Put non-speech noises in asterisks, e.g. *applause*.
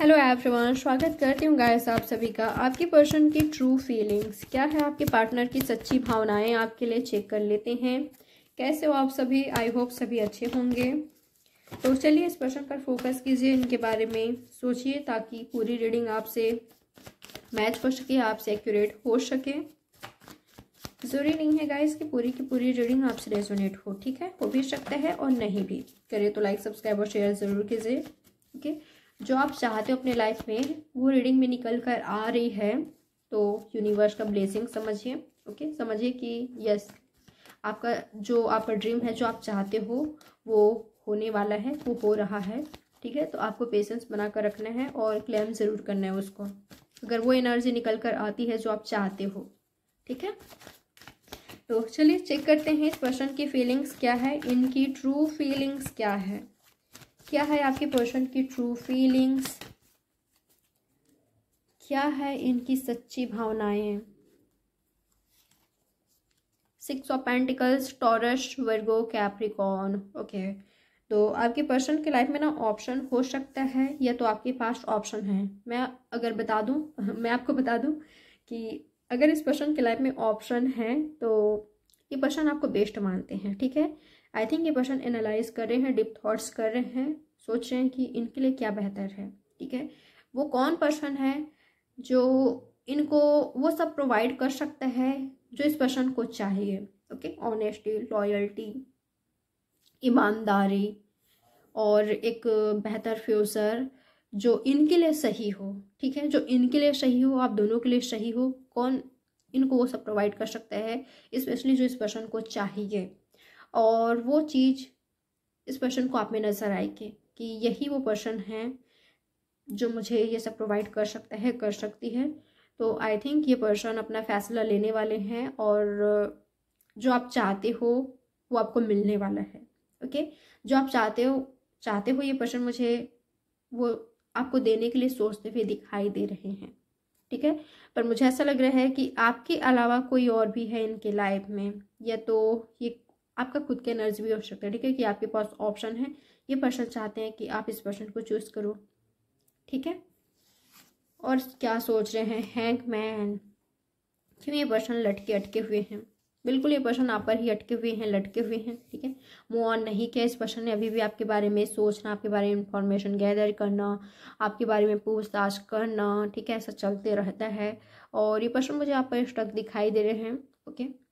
Hello everyone स्वागत करती हूँ गायस आप सभी का आपकी पर्सन की ट्रू फीलिंग्स क्या है आपके पार्टनर की सच्ची भावनाएं आपके लिए चेक कर लेते हैं कैसे हो आप सभी आई होप सभी अच्छे होंगे तो चलिए इस पर्सन पर फोकस कीजिए इनके बारे में सोचिए ताकि पूरी रीडिंग आपसे मैच हो सके आपसे एक्यूरेट हो सके जरूरी नहीं है गाइस कि पूरी की पूरी रीडिंग आपसे रेजोनेट हो ठीक है हो भी सकता है और नहीं भी करे तो लाइक सब्सक्राइब और शेयर ज़रूर कीजिए ओके okay? जो आप चाहते हो अपने लाइफ में वो रीडिंग में निकल कर आ रही है तो यूनिवर्स का ब्लेसिंग समझिए ओके समझिए कि यस आपका जो आपका ड्रीम है जो आप चाहते हो वो होने वाला है वो हो रहा है ठीक है तो आपको पेशेंस बना कर रखना है और क्लेम ज़रूर करना है उसको अगर वो एनर्जी निकल कर आती है जो आप चाहते हो ठीक है तो चलिए चेक करते हैं इस पर्सन की फीलिंग्स क्या है इनकी ट्रू फीलिंग्स क्या है क्या है आपके पर्सन की ट्रू फीलिंग्स क्या है इनकी सच्ची भावनाएं six of pentacles Taurus Virgo Capricorn okay तो आपके पर्सन के लाइफ में ना ऑप्शन हो सकता है या तो आपके पास ऑप्शन है मैं अगर बता दूं *laughs* मैं आपको बता दूं कि अगर इस पर्सन के लाइफ में ऑप्शन है तो ये पर्सन आपको बेस्ट मानते हैं ठीक है आई थिंक ये पर्सन एनालाइज कर रहे हैं डिप थॉट्स कर रहे हैं सोच रहे हैं कि इनके लिए क्या बेहतर है ठीक है वो कौन पर्सन है जो इनको वो सब प्रोवाइड कर सकता है जो इस पर्सन को चाहिए ओके ऑनेस्टी लॉयल्टी ईमानदारी और एक बेहतर फ्यूचर जो इनके लिए सही हो ठीक है जो इनके लिए सही हो आप दोनों के लिए सही हो कौन इनको वो सब प्रोवाइड कर सकता है स्पेशली जो इस पर्सन को चाहिए और वो चीज़ इस पर्सन को आप में नज़र आएगी कि यही वो पर्सन है जो मुझे ये सब प्रोवाइड कर सकता है कर सकती है तो आई थिंक ये पर्सन अपना फ़ैसला लेने वाले हैं और जो आप चाहते हो वो आपको मिलने वाला है ओके जो आप चाहते हो चाहते हो ये पर्सन मुझे वो आपको देने के लिए सोचते हुए दिखाई दे रहे हैं ठीक है पर मुझे ऐसा लग रहा है कि आपके अलावा कोई और भी है इनके लाइफ में या तो ये आपका खुद के एनर्जी भी हो सकता है ठीक है कि आपके पास ऑप्शन है ये पर्सन चाहते हैं कि आप इस पर्सन को चूज़ करो ठीक है और क्या सोच रहे हैं हैंक मैन क्यों ये पर्सन लटके अटके हुए हैं बिल्कुल ये पर्सन आप पर ही अटके हुए हैं लटके हुए हैं ठीक है मूव ऑन नहीं किया इस पर्सन ने अभी भी आपके बारे में सोचना आपके बारे में इंफॉर्मेशन गैदर करना आपके बारे में पूछताछ करना ठीक है ऐसा चलते रहता है और ये पर्सन मुझे आप पर स्टक दिखाई दे रहे हैं ओके